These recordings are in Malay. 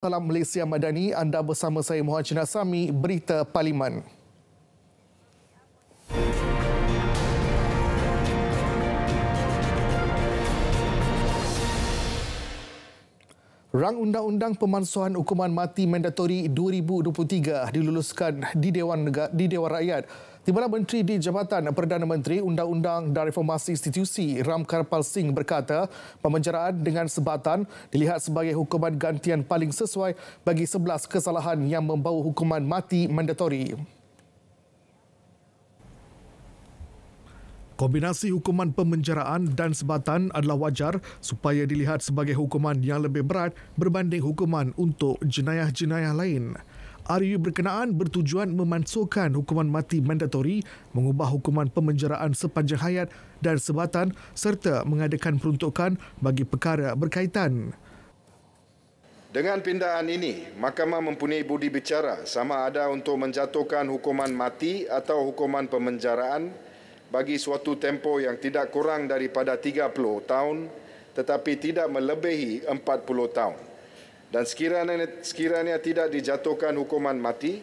Salam Malaysia Madani, anda bersama saya Muhajir Nasami, Berita Parlimen. Rang Undang-Undang Pemansuhan Hukuman Mati Mandatori 2023 diluluskan di Dewan, Negara, di Dewan Rakyat Timbalan Menteri di Jabatan Perdana Menteri Undang-Undang dan Reformasi Institusi Ram Karpal Singh berkata pemenjaraan dengan sebatan dilihat sebagai hukuman gantian paling sesuai bagi 11 kesalahan yang membawa hukuman mati mandatori. Kombinasi hukuman pemenjaraan dan sebatan adalah wajar supaya dilihat sebagai hukuman yang lebih berat berbanding hukuman untuk jenayah-jenayah lain. RU berkenaan bertujuan memansuhkan hukuman mati mandatori, mengubah hukuman pemenjaraan sepanjang hayat dan sebatan serta mengadakan peruntukan bagi perkara berkaitan. Dengan pindaan ini, mahkamah mempunyai budi bicara sama ada untuk menjatuhkan hukuman mati atau hukuman pemenjaraan bagi suatu tempoh yang tidak kurang daripada 30 tahun tetapi tidak melebihi 40 tahun dan sekiranya, sekiranya tidak dijatuhkan hukuman mati,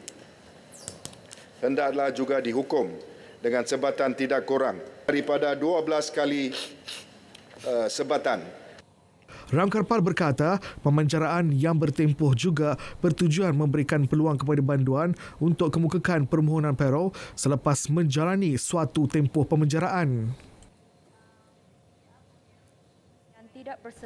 hendaklah juga dihukum dengan sebatan tidak kurang daripada 12 kali uh, sebatan. Ramkarpal berkata, pemenjaraan yang bertempuh juga bertujuan memberikan peluang kepada banduan untuk kemukakan permohonan perol selepas menjalani suatu tempoh pemenjaraan.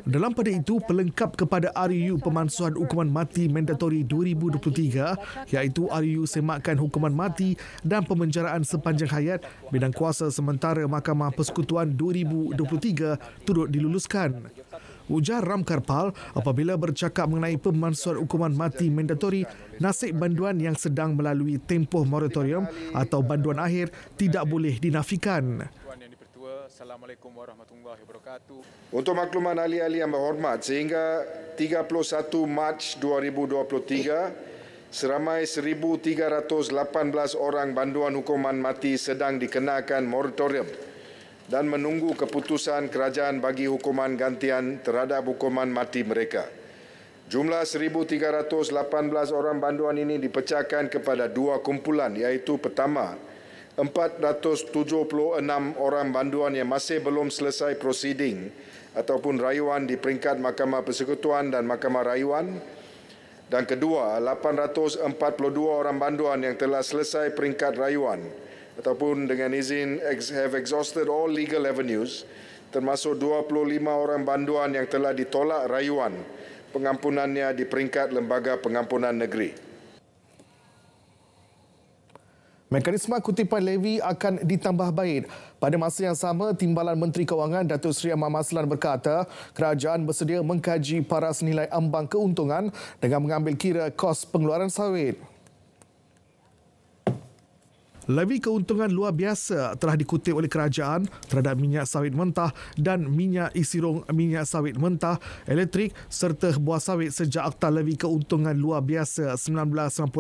Dalam pada itu, pelengkap kepada RUU Pemansuhan Hukuman Mati Mandatory 2023, iaitu RUU Semakan Hukuman Mati dan Pemenjaraan Sepanjang Hayat, bidang kuasa sementara Mahkamah Persekutuan 2023 turut diluluskan. Ujar Ram Karpal, apabila bercakap mengenai pemansuhan hukuman mati mandatori, nasib banduan yang sedang melalui tempoh moratorium atau banduan akhir tidak boleh dinafikan. Assalamualaikum warahmatullahi wabarakatuh. Untuk makluman ahli-ahli yang berhormat, sehingga 31 Mac 2023, seramai 1,318 orang banduan hukuman mati sedang dikenakan moratorium dan menunggu keputusan kerajaan bagi hukuman gantian terhadap hukuman mati mereka. Jumlah 1,318 orang banduan ini dipecahkan kepada dua kumpulan iaitu pertama, 476 orang banduan yang masih belum selesai prosiding ataupun rayuan di peringkat Mahkamah Persekutuan dan Mahkamah Rayuan dan kedua 842 orang banduan yang telah selesai peringkat rayuan ataupun dengan izin have exhausted all legal avenues termasuk 25 orang banduan yang telah ditolak rayuan pengampunannya di peringkat lembaga pengampunan negeri Mekanisme kutipan levy akan ditambah baik. Pada masa yang sama, Timbalan Menteri Kewangan Datuk Seri Ahmad Maslan berkata, kerajaan bersedia mengkaji paras nilai ambang keuntungan dengan mengambil kira kos pengeluaran sawit. Lebih keuntungan luar biasa telah dikutip oleh kerajaan terhadap minyak sawit mentah dan minyak isirung minyak sawit mentah, elektrik serta buah sawit sejak Akta lebih Keuntungan Luar Biasa 1998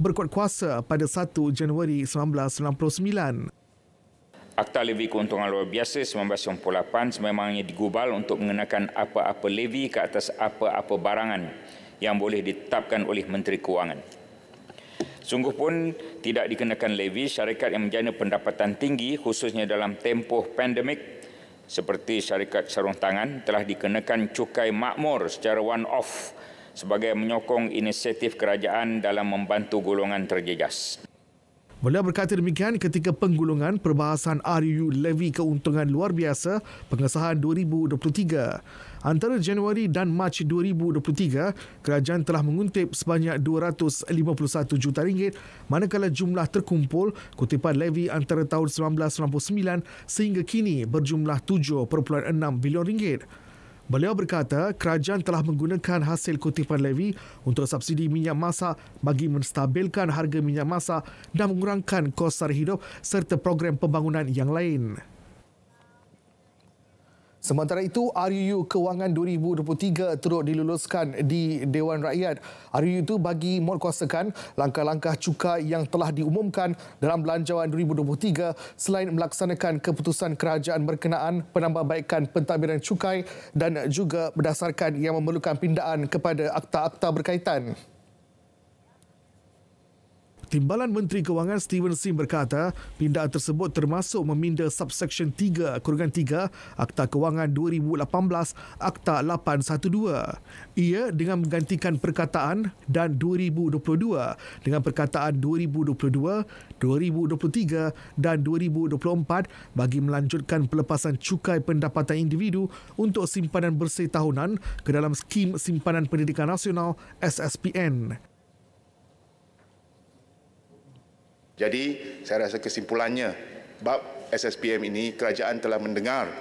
berkuat kuasa pada 1 Januari 1999. Akta Levi Keuntungan Luar Biasa 1998 sememangnya digubal untuk mengenakan apa-apa levi ke atas apa-apa barangan yang boleh ditetapkan oleh Menteri Keuangan. Sungguh pun tidak dikenakan levy syarikat yang menjana pendapatan tinggi khususnya dalam tempoh pandemik seperti syarikat sarung tangan telah dikenakan cukai makmur secara one off sebagai menyokong inisiatif kerajaan dalam membantu golongan terjejas. Beliau berkata demikian ketika penggulungan perbahasan RUU Levy Keuntungan Luar Biasa pengesahan 2023. Antara Januari dan Mac 2023, kerajaan telah menguntip sebanyak 251 juta ringgit manakala jumlah terkumpul kutipan levy antara tahun 1999 sehingga kini berjumlah 7.6 bilion ringgit. Beliau berkata kerajaan telah menggunakan hasil kutipan levy untuk subsidi minyak masak bagi menstabilkan harga minyak masak dan mengurangkan kos sara hidup serta program pembangunan yang lain. Sementara itu, RUU Kewangan 2023 turut diluluskan di Dewan Rakyat. RUU itu bagi merkuasakan langkah-langkah cukai yang telah diumumkan dalam Belanjawan 2023 selain melaksanakan keputusan kerajaan berkenaan penambahbaikan pentadbiran cukai dan juga berdasarkan yang memerlukan pindaan kepada akta-akta berkaitan. Timbalan Menteri Kewangan Steven Sim berkata, pindaan tersebut termasuk meminda subsection 3 kurungan 3 Akta Kewangan 2018 Akta 812. Ia dengan menggantikan perkataan dan 2022 dengan perkataan 2022, 2023 dan 2024 bagi melanjutkan pelepasan cukai pendapatan individu untuk simpanan bersih tahunan ke dalam skim simpanan pendidikan nasional SSPN. Jadi saya rasa kesimpulannya bab SSPM ini kerajaan telah mendengar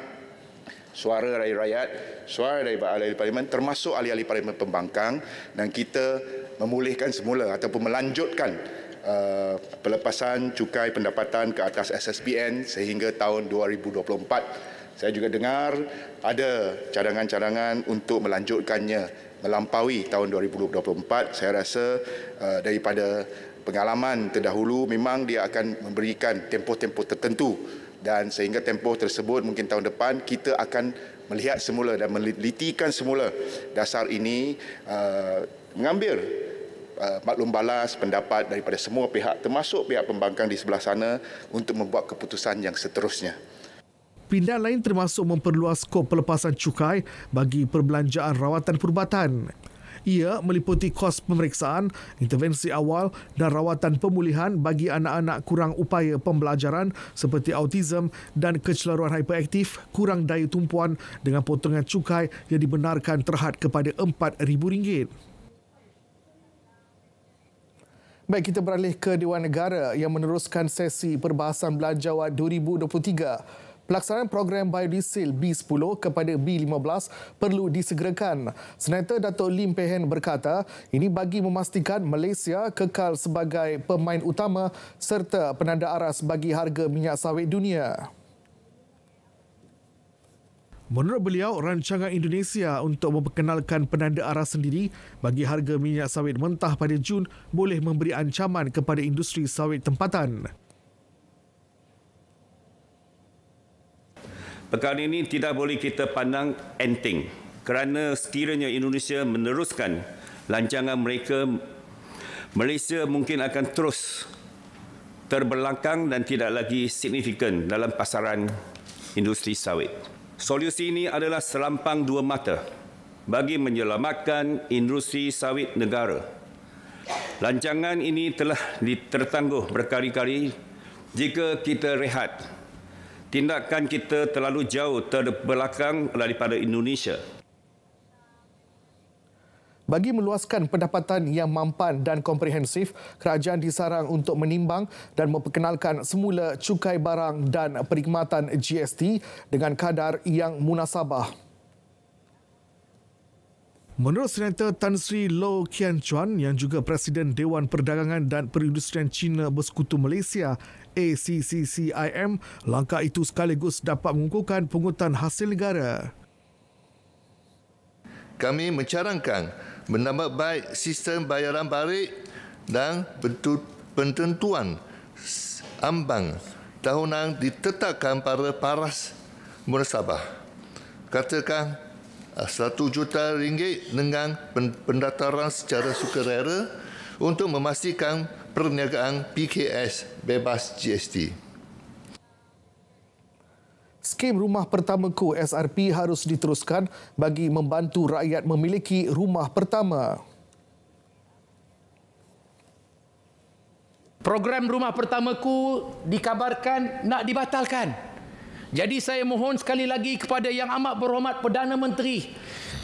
suara dari rakyat, suara dari ahli-ahli parlimen termasuk ahli-ahli parlimen pembangkang dan kita memulihkan semula ataupun melanjutkan uh, pelepasan cukai pendapatan ke atas SSPN sehingga tahun 2024. Saya juga dengar ada cadangan-cadangan untuk melanjutkannya melampaui tahun 2024 saya rasa uh, daripada pengalaman terdahulu memang dia akan memberikan tempoh-tempoh tertentu dan sehingga tempoh tersebut mungkin tahun depan kita akan melihat semula dan melitikan semula dasar ini uh, mengambil uh, maklum balas pendapat daripada semua pihak termasuk pihak pembangkang di sebelah sana untuk membuat keputusan yang seterusnya pindaan lain termasuk memperluas skop pelepasan cukai bagi perbelanjaan rawatan perubatan. Ia meliputi kos pemeriksaan, intervensi awal dan rawatan pemulihan bagi anak-anak kurang upaya pembelajaran seperti autism dan kecelaruan hiperaktif, kurang daya tumpuan dengan potongan cukai yang dibenarkan terhad kepada RM4,000. Baik, kita beralih ke Dewan Negara yang meneruskan sesi perbahasan belanjawan 2023. Pelaksanaan program biodiesel B10 kepada B15 perlu disegerakan. Senator Dato' Lim Pehen berkata, ini bagi memastikan Malaysia kekal sebagai pemain utama serta penanda aras bagi harga minyak sawit dunia. Menurut beliau, rancangan Indonesia untuk memperkenalkan penanda aras sendiri bagi harga minyak sawit mentah pada Jun boleh memberi ancaman kepada industri sawit tempatan. Perkara ini tidak boleh kita pandang enteng kerana sekiranya Indonesia meneruskan lancangan mereka, Malaysia mungkin akan terus terbelakang dan tidak lagi signifikan dalam pasaran industri sawit. Solusi ini adalah selampang dua mata bagi menyelamatkan industri sawit negara. Lancangan ini telah ditertangguh berkali-kali jika kita rehat tindakan kita terlalu jauh terbelakang daripada Indonesia. Bagi meluaskan pendapatan yang mampan dan komprehensif, kerajaan disarang untuk menimbang dan memperkenalkan semula cukai barang dan perkhidmatan GST dengan kadar yang munasabah. Menurut Senator Tan Sri Low Kian Chuan yang juga Presiden Dewan Perdagangan dan Perindustrian China Bersekutu Malaysia ACCCIM, langkah itu sekaligus dapat mengukuhkan pungutan hasil negara. Kami mencarangkan menambah baik sistem bayaran balik dan pententuan ambang tahunan ditetapkan pada paras munasabah. Katakan Ah, satu juta ringgit dengan pendataran secara sukarela untuk memastikan perniagaan PKS bebas GST. Skim Rumah Pertamaku SRP harus diteruskan bagi membantu rakyat memiliki rumah pertama. Program Rumah Pertamaku dikabarkan nak dibatalkan. Jadi saya mohon sekali lagi kepada yang amat berhormat Perdana Menteri,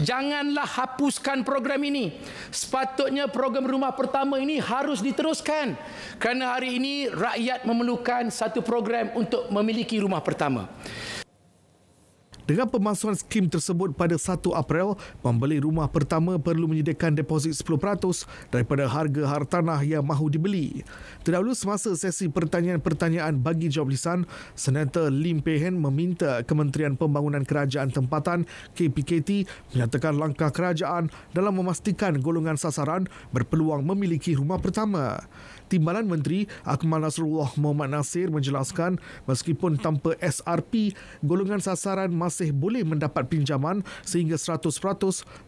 janganlah hapuskan program ini. Sepatutnya program rumah pertama ini harus diteruskan. Kerana hari ini rakyat memerlukan satu program untuk memiliki rumah pertama. Dengan pemasuhan skim tersebut pada 1 April, pembeli rumah pertama perlu menyediakan deposit 10% daripada harga hartanah yang mahu dibeli. Terdahulu semasa sesi pertanyaan-pertanyaan bagi jawab lisan, Senator Lim Pehen meminta Kementerian Pembangunan Kerajaan Tempatan KPKT menyatakan langkah kerajaan dalam memastikan golongan sasaran berpeluang memiliki rumah pertama. Timbalan Menteri Akmal Nasrullah Muhammad Nasir menjelaskan meskipun tanpa SRP, golongan sasaran masih boleh mendapat pinjaman sehingga 100%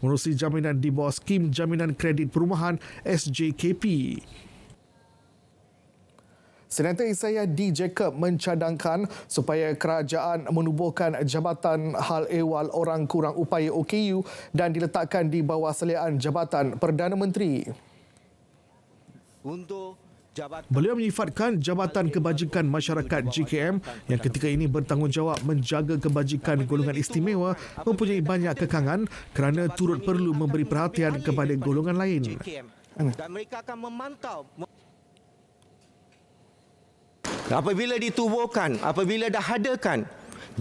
menerusi jaminan di bawah skim jaminan kredit perumahan SJKP. Senator Isaiah D. Jacob mencadangkan supaya kerajaan menubuhkan Jabatan Hal Ehwal Orang Kurang Upaya OKU dan diletakkan di bawah seliaan Jabatan Perdana Menteri. Untuk Beliau menyifatkan Jabatan Kebajikan Masyarakat JKM yang ketika ini bertanggungjawab menjaga kebajikan golongan istimewa mempunyai banyak kekangan kerana turut perlu memberi perhatian kepada golongan lain. Dan mereka akan memantau Apabila ditubuhkan, apabila dah dahadakan,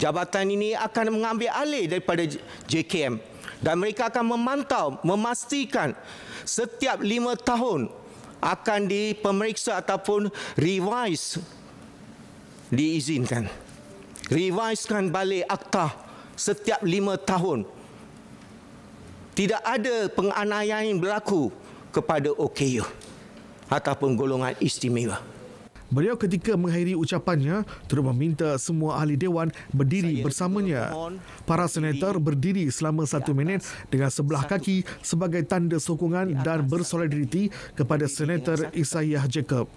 jabatan ini akan mengambil alih daripada JKM dan mereka akan memantau, memastikan setiap lima tahun akan dipemeriksa ataupun revise diizinkan. Revisekan balik akta setiap lima tahun. Tidak ada penganayain berlaku kepada OKU ataupun golongan istimewa. Beliau ketika mengakhiri ucapannya terus meminta semua ahli dewan berdiri Saya bersamanya. Para senator berdiri selama satu minit dengan sebelah kaki sebagai tanda sokongan dan bersolidariti kepada Senator Isaiah Jacob.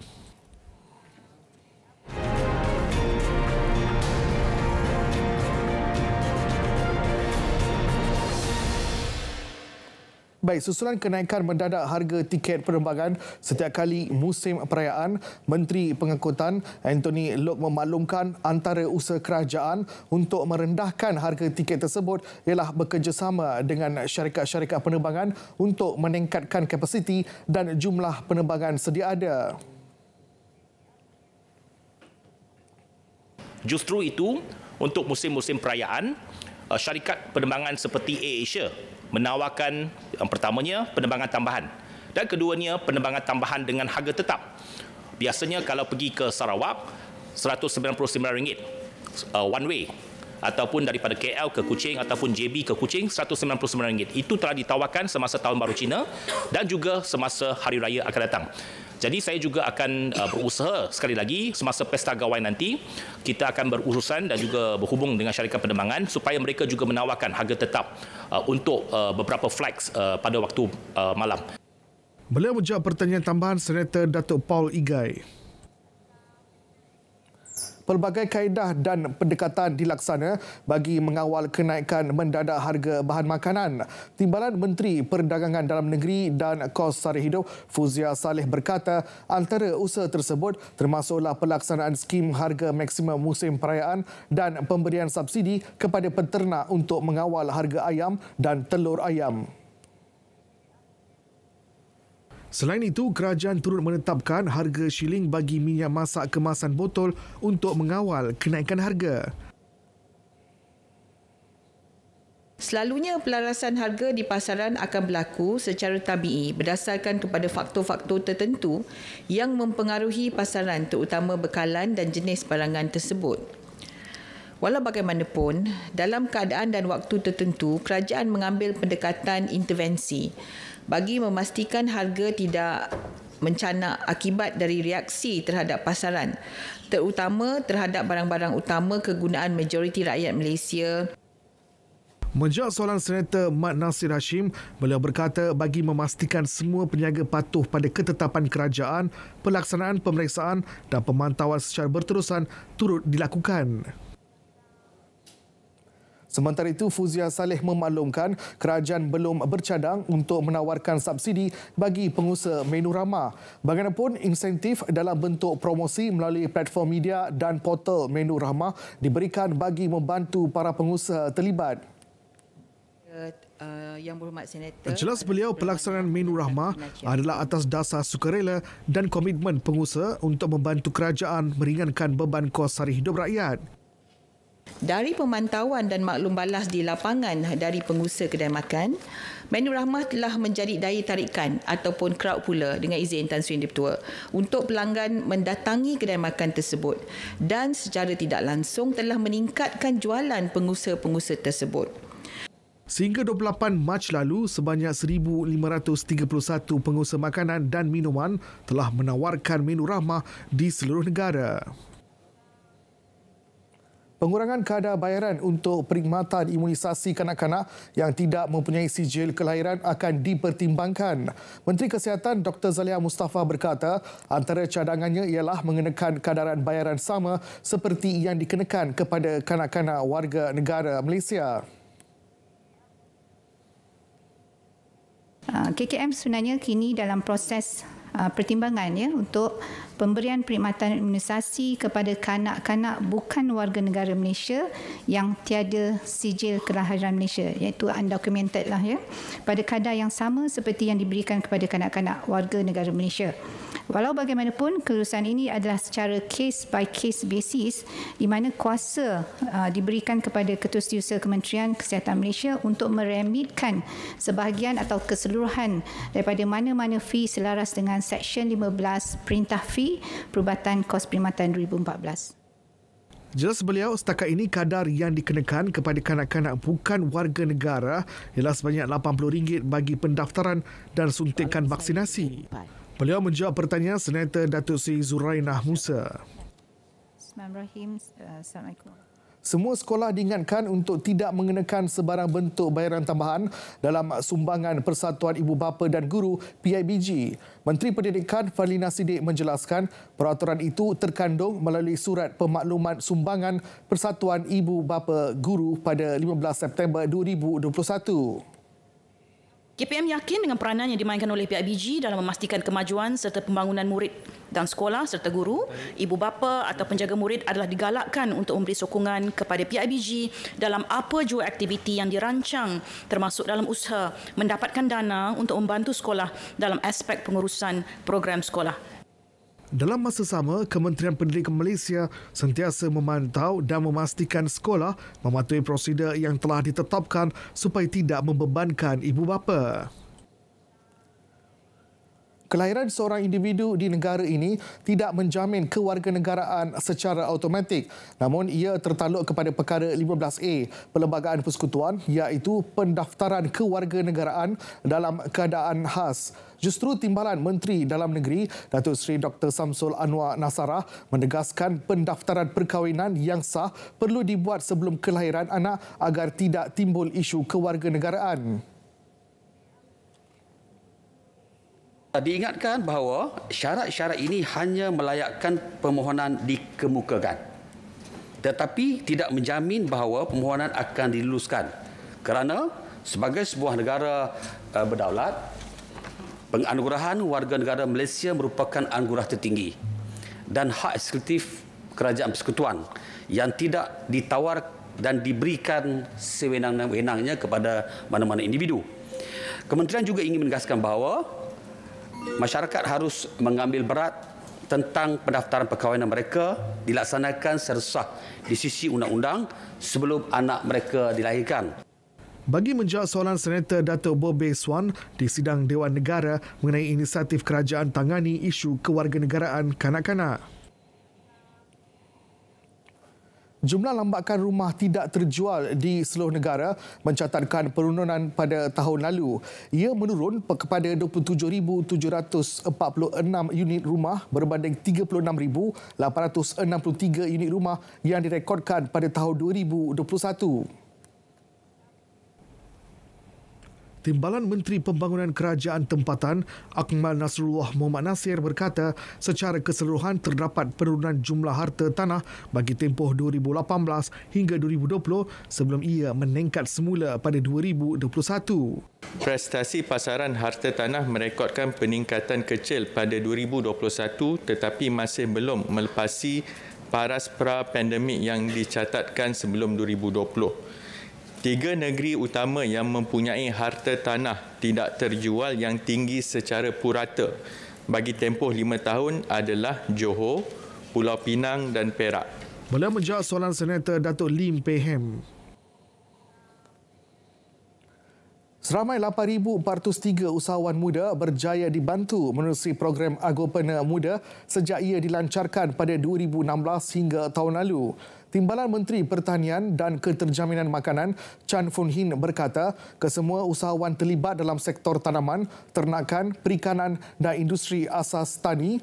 Baik, susulan kenaikan mendadak harga tiket penerbangan setiap kali musim perayaan, Menteri Pengangkutan Anthony Lok memaklumkan antara usaha kerajaan untuk merendahkan harga tiket tersebut ialah bekerjasama dengan syarikat-syarikat penerbangan untuk meningkatkan kapasiti dan jumlah penerbangan sedia ada. Justru itu, untuk musim-musim perayaan, uh, syarikat penerbangan seperti AirAsia menawarkan yang pertamanya penerbangan tambahan dan keduanya penerbangan tambahan dengan harga tetap. Biasanya kalau pergi ke Sarawak RM199 uh, one way ataupun daripada KL ke Kuching ataupun JB ke Kuching RM199. Itu telah ditawarkan semasa tahun baru Cina dan juga semasa hari raya akan datang. Jadi saya juga akan uh, berusaha sekali lagi semasa pesta gawai nanti kita akan berurusan dan juga berhubung dengan syarikat penerbangan supaya mereka juga menawarkan harga tetap uh, untuk uh, beberapa flights uh, pada waktu uh, malam. Beliau menjawab pertanyaan tambahan Senator Datuk Paul Igai pelbagai kaedah dan pendekatan dilaksana bagi mengawal kenaikan mendadak harga bahan makanan. Timbalan Menteri Perdagangan Dalam Negeri dan Kos Sara Hidup Fuzia Saleh berkata antara usaha tersebut termasuklah pelaksanaan skim harga maksimum musim perayaan dan pemberian subsidi kepada peternak untuk mengawal harga ayam dan telur ayam. Selain itu, kerajaan turut menetapkan harga shilling bagi minyak masak kemasan botol untuk mengawal kenaikan harga. Selalunya pelarasan harga di pasaran akan berlaku secara tabii berdasarkan kepada faktor-faktor tertentu yang mempengaruhi pasaran terutama bekalan dan jenis barangan tersebut. Walau bagaimanapun, dalam keadaan dan waktu tertentu, kerajaan mengambil pendekatan intervensi bagi memastikan harga tidak mencanak akibat dari reaksi terhadap pasaran terutama terhadap barang-barang utama kegunaan majoriti rakyat Malaysia. Menjawab soalan Senator Mat Nasir Hashim, beliau berkata bagi memastikan semua peniaga patuh pada ketetapan kerajaan, pelaksanaan pemeriksaan dan pemantauan secara berterusan turut dilakukan. Sementara itu, Fuzia Saleh memaklumkan kerajaan belum bercadang untuk menawarkan subsidi bagi pengusaha menu ramah. Bagaimanapun, insentif dalam bentuk promosi melalui platform media dan portal menu ramah diberikan bagi membantu para pengusaha terlibat. Ya, eh, jelas beliau pelaksanaan menu rahmah adalah atas dasar sukarela dan komitmen pengusaha untuk membantu kerajaan meringankan beban kos sari hidup rakyat dari pemantauan dan maklum balas di lapangan dari pengusaha kedai makan, menu rahmah telah menjadi daya tarikan ataupun crowd pula dengan izin Tan Sri Dipertua untuk pelanggan mendatangi kedai makan tersebut dan secara tidak langsung telah meningkatkan jualan pengusaha-pengusaha tersebut. Sehingga 28 Mac lalu, sebanyak 1,531 pengusaha makanan dan minuman telah menawarkan menu rahmah di seluruh negara. Pengurangan kadar bayaran untuk perkhidmatan imunisasi kanak-kanak yang tidak mempunyai sijil kelahiran akan dipertimbangkan. Menteri Kesihatan Dr. Zalia Mustafa berkata antara cadangannya ialah mengenakan kadaran bayaran sama seperti yang dikenakan kepada kanak-kanak warga negara Malaysia. Ah, KKM sebenarnya kini dalam proses Uh, pertimbangan ya untuk pemberian perkhidmatan imunisasi kepada kanak-kanak bukan warga negara Malaysia yang tiada sijil kelahiran Malaysia iaitu undocumented lah ya pada kadar yang sama seperti yang diberikan kepada kanak-kanak warga negara Malaysia. Walau bagaimanapun kelulusan ini adalah secara case by case basis di mana kuasa uh, diberikan kepada Ketua Setiausaha Kementerian Kesihatan Malaysia untuk meremitkan sebahagian atau keseluruhan daripada mana-mana fee selaras dengan Seksyen 15 Perintah Fee Perubatan Kos Perkhidmatan 2014. Jelas beliau, setakat ini kadar yang dikenakan kepada kanak-kanak bukan warga negara ialah sebanyak RM80 bagi pendaftaran dan suntikan vaksinasi. Beliau menjawab pertanyaan Senator Datuk Seri Zurainah Musa. Uh, Semua sekolah diingatkan untuk tidak mengenakan sebarang bentuk bayaran tambahan dalam sumbangan Persatuan Ibu Bapa dan Guru PIBG. Menteri Pendidikan Farlina Sidik menjelaskan peraturan itu terkandung melalui surat pemakluman sumbangan Persatuan Ibu Bapa Guru pada 15 September 2021. KPM yakin dengan peranan yang dimainkan oleh pihak BG dalam memastikan kemajuan serta pembangunan murid dan sekolah serta guru, ibu bapa atau penjaga murid adalah digalakkan untuk memberi sokongan kepada PIBG dalam apa jua aktiviti yang dirancang termasuk dalam usaha mendapatkan dana untuk membantu sekolah dalam aspek pengurusan program sekolah. Dalam masa sama, Kementerian Pendidikan Malaysia sentiasa memantau dan memastikan sekolah mematuhi prosedur yang telah ditetapkan supaya tidak membebankan ibu bapa kelahiran seorang individu di negara ini tidak menjamin kewarganegaraan secara automatik. Namun ia tertaluk kepada perkara 15A Perlembagaan Persekutuan iaitu pendaftaran kewarganegaraan dalam keadaan khas. Justru timbalan Menteri Dalam Negeri Datuk Seri Dr. Samsul Anwar Nasarah menegaskan pendaftaran perkahwinan yang sah perlu dibuat sebelum kelahiran anak agar tidak timbul isu kewarganegaraan. diingatkan bahawa syarat-syarat ini hanya melayakkan permohonan dikemukakan tetapi tidak menjamin bahawa permohonan akan diluluskan kerana sebagai sebuah negara eh, berdaulat penganugerahan warga negara Malaysia merupakan anugerah tertinggi dan hak eksekutif kerajaan persekutuan yang tidak ditawar dan diberikan sewenang-wenangnya kepada mana-mana individu. Kementerian juga ingin menegaskan bahawa masyarakat harus mengambil berat tentang pendaftaran perkahwinan mereka dilaksanakan sersah di sisi undang-undang sebelum anak mereka dilahirkan. Bagi menjawab soalan Senator Dato' Bobe Swan di sidang Dewan Negara mengenai inisiatif kerajaan tangani isu kewarganegaraan kanak-kanak. Jumlah lambakan rumah tidak terjual di seluruh negara mencatatkan penurunan pada tahun lalu. Ia menurun kepada 27,746 unit rumah berbanding 36,863 unit rumah yang direkodkan pada tahun 2021. Timbalan Menteri Pembangunan Kerajaan Tempatan Akmal Nasrullah Muhammad Nasir berkata secara keseluruhan terdapat penurunan jumlah harta tanah bagi tempoh 2018 hingga 2020 sebelum ia meningkat semula pada 2021. Prestasi pasaran harta tanah merekodkan peningkatan kecil pada 2021 tetapi masih belum melepasi paras pra-pandemik yang dicatatkan sebelum 2020. Tiga negeri utama yang mempunyai harta tanah tidak terjual yang tinggi secara purata bagi tempoh lima tahun adalah Johor, Pulau Pinang dan Perak. Beliau menjawab soalan Senator Datuk Lim Peham. Seramai 8,403 usahawan muda berjaya dibantu menerusi program agopena Muda sejak ia dilancarkan pada 2016 hingga tahun lalu. Timbalan Menteri Pertanian dan Keterjaminan Makanan Chan Fun Hin berkata kesemua usahawan terlibat dalam sektor tanaman, ternakan, perikanan dan industri asas tani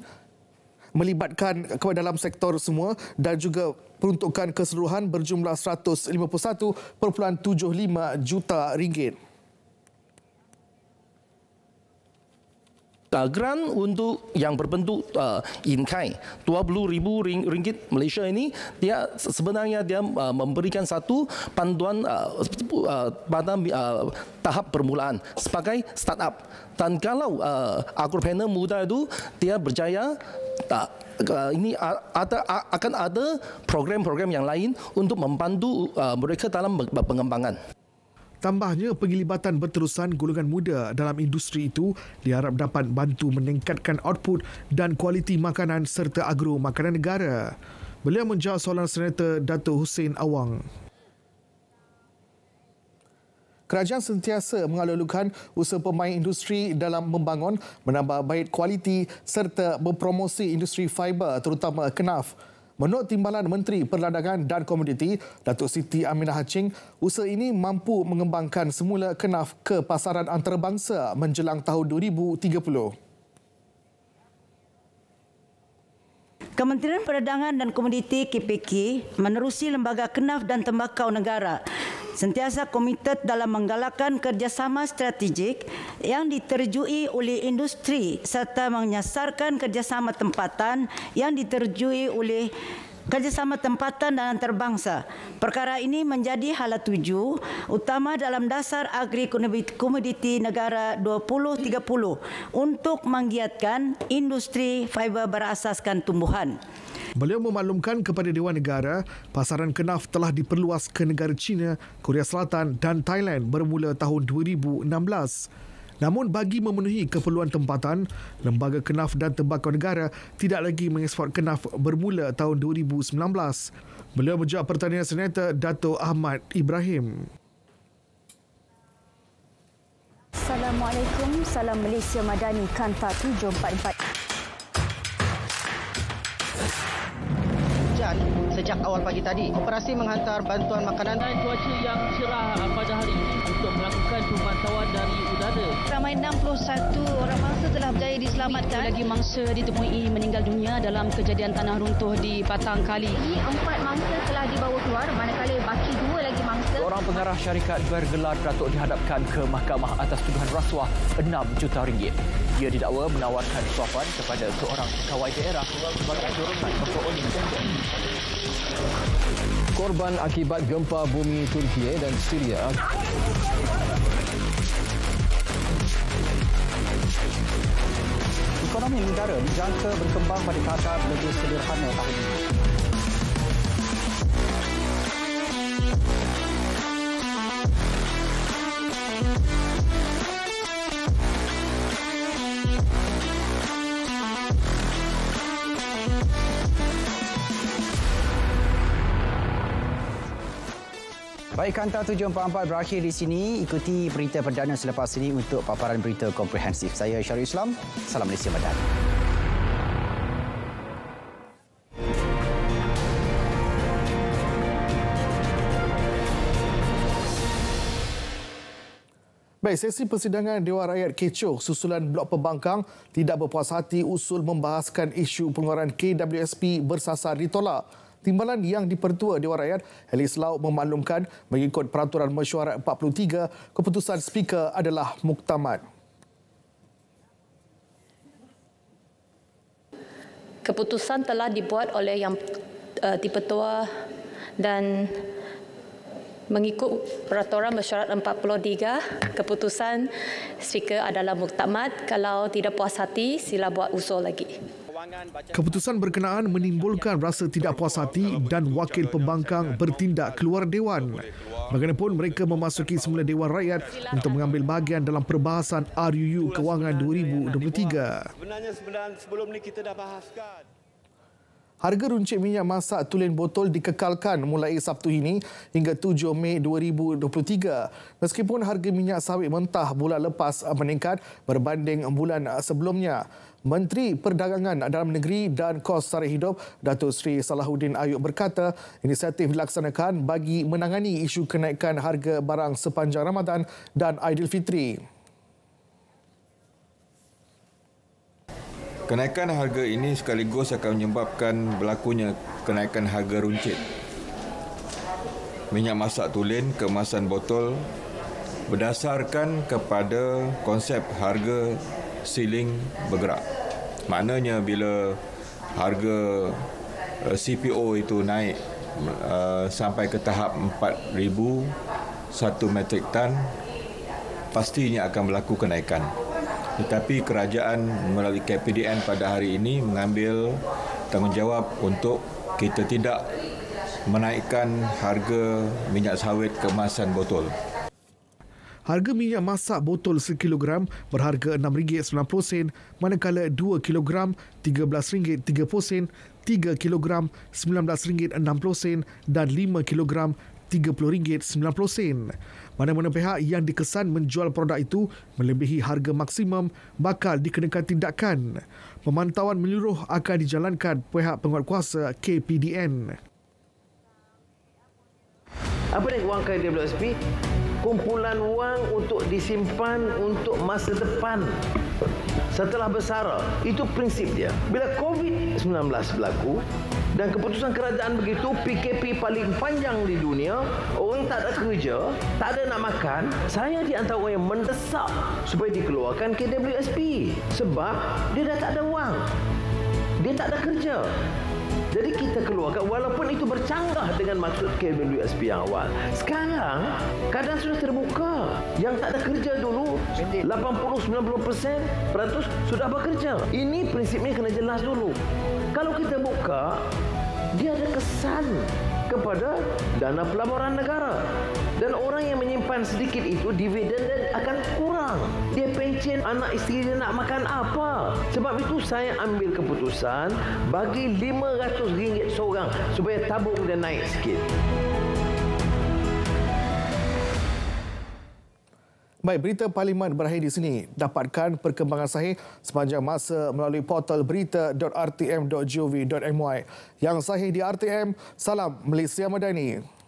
melibatkan ke dalam sektor semua dan juga peruntukan keseluruhan berjumlah 151.75 juta ringgit. uh, grant untuk yang berbentuk uh, in kind 20000 ring, ringgit Malaysia ini dia sebenarnya dia uh, memberikan satu panduan uh, uh, pada uh, tahap permulaan sebagai start up. dan kalau uh, agropreneur muda itu dia berjaya tak uh, Uh, ini ada, uh, akan ada program-program yang lain untuk membantu uh, mereka dalam pengembangan. Tambahnya, penglibatan berterusan golongan muda dalam industri itu diharap dapat bantu meningkatkan output dan kualiti makanan serta agro makanan negara. Beliau menjawab soalan Senator Dato' Hussein Awang. Kerajaan sentiasa mengalulukan usaha pemain industri dalam membangun, menambah baik kualiti serta mempromosi industri fiber terutama kenaf. Menurut Timbalan Menteri Perladangan dan Komoditi, Datuk Siti Aminah Hacing, usaha ini mampu mengembangkan semula kenaf ke pasaran antarabangsa menjelang tahun 2030. Kementerian Perdagangan dan Komoditi KPK menerusi Lembaga Kenaf dan Tembakau Negara sentiasa komited dalam menggalakkan kerjasama strategik yang diterjui oleh industri serta menyasarkan kerjasama tempatan yang diterjui oleh kerjasama tempatan dan antarabangsa. Perkara ini menjadi hala tuju utama dalam dasar agri komoditi negara 2030 untuk menggiatkan industri fiber berasaskan tumbuhan. Beliau memaklumkan kepada Dewan Negara, pasaran kenaf telah diperluas ke negara China, Korea Selatan dan Thailand bermula tahun 2016. Namun bagi memenuhi keperluan tempatan, Lembaga Kenaf dan Tembakau Negara tidak lagi mengekspor kenaf bermula tahun 2019. Beliau menjawab pertanyaan Senator Dato' Ahmad Ibrahim. Assalamualaikum, salam Malaysia Madani, Kanta 744. hujan sejak awal pagi tadi. Operasi menghantar bantuan makanan dan cuaca yang cerah pada hari ini untuk melakukan pemantauan dari udara. Ramai 61 orang mangsa telah berjaya diselamatkan. Lagi mangsa ditemui meninggal dunia dalam kejadian tanah runtuh di Batang Kali. Ini empat mangsa telah dibawa keluar manakala baki dua lagi mangsa. Orang pengarah syarikat bergelar Datuk dihadapkan ke mahkamah atas tuduhan rasuah 6 juta ringgit. Dia didakwa menawarkan suapan kepada seorang pegawai daerah sebagai dorongan untuk oleh Korban akibat gempa bumi Turki dan Syria. Ekonomi negara dijangka berkembang pada kadar lebih sederhana tahun ini. Baik, Kanta 744 berakhir di sini. Ikuti berita perdana selepas ini untuk paparan berita komprehensif. Saya Syarif Islam. Salam Malaysia Madan. Baik, sesi persidangan Dewan Rakyat kecoh susulan blok pembangkang tidak berpuas hati usul membahaskan isu pengeluaran KWSP bersasar ditolak. Timbalan yang dipertua Dewan Rakyat Helis Lau memaklumkan mengikut peraturan mesyuarat 43, keputusan speaker adalah muktamad. Keputusan telah dibuat oleh yang uh, eh, dipertua dan mengikut peraturan mesyuarat 43, keputusan speaker adalah muktamad. Kalau tidak puas hati, sila buat usul lagi. Keputusan berkenaan menimbulkan rasa tidak puas hati dan wakil pembangkang bertindak keluar dewan. Bagaimanapun mereka memasuki semula dewan rakyat untuk mengambil bahagian dalam perbahasan RUU kewangan 2023. Sebenarnya sebelum ni kita dah bahaskan. Harga runcit minyak masak tulen botol dikekalkan mulai Sabtu ini hingga 7 Mei 2023. Meskipun harga minyak sawit mentah bulan lepas meningkat berbanding bulan sebelumnya, Menteri Perdagangan Dalam Negeri dan Kos Sara Hidup, Datuk Seri Salahuddin Ayub berkata, inisiatif dilaksanakan bagi menangani isu kenaikan harga barang sepanjang Ramadan dan Aidilfitri. Kenaikan harga ini sekaligus akan menyebabkan berlakunya kenaikan harga runcit. Minyak masak tulen kemasan botol berdasarkan kepada konsep harga ceiling bergerak. Maknanya bila harga eh, CPO itu naik eh, sampai ke tahap 4000 satu metrik tan pastinya akan berlaku kenaikan. Tetapi kerajaan melalui KPDN pada hari ini mengambil tanggungjawab untuk kita tidak menaikkan harga minyak sawit kemasan botol harga minyak masak botol 1 kg berharga RM6.90 manakala 2 kg RM13.30 3 kg RM19.60 dan 5 kg RM RM30.90. Mana-mana pihak yang dikesan menjual produk itu melebihi harga maksimum bakal dikenakan tindakan. Pemantauan menyuruh akan dijalankan pihak penguatkuasa KPDN. Apa yang ni wang KPDN? kumpulan wang untuk disimpan untuk masa depan setelah besar. Itu prinsip dia. Bila COVID-19 berlaku dan keputusan kerajaan begitu, PKP paling panjang di dunia, orang tak ada kerja, tak ada nak makan, saya di antara orang yang mendesak supaya dikeluarkan KWSP. Sebab dia dah tak ada wang. Dia tak ada kerja. Jadi kita keluarkan walaupun itu bercanggah dengan maksud Kevin Dwi SP yang awal. Sekarang, keadaan sudah terbuka. Yang tak ada kerja dulu, 80-90% peratus sudah bekerja. Ini prinsipnya kena jelas dulu. Kalau kita buka, dia ada kesan kepada dana pelaburan negara. Dan orang yang menyimpan sedikit itu, dividen dia akan kurang. Dia pencen anak isteri dia nak makan apa. Sebab itu saya ambil keputusan bagi RM500 seorang supaya tabung dia naik sikit. Baik, berita Parlimen berakhir di sini. Dapatkan perkembangan sahih sepanjang masa melalui portal berita.rtm.gov.my. Yang sahih di RTM, salam Malaysia Madani.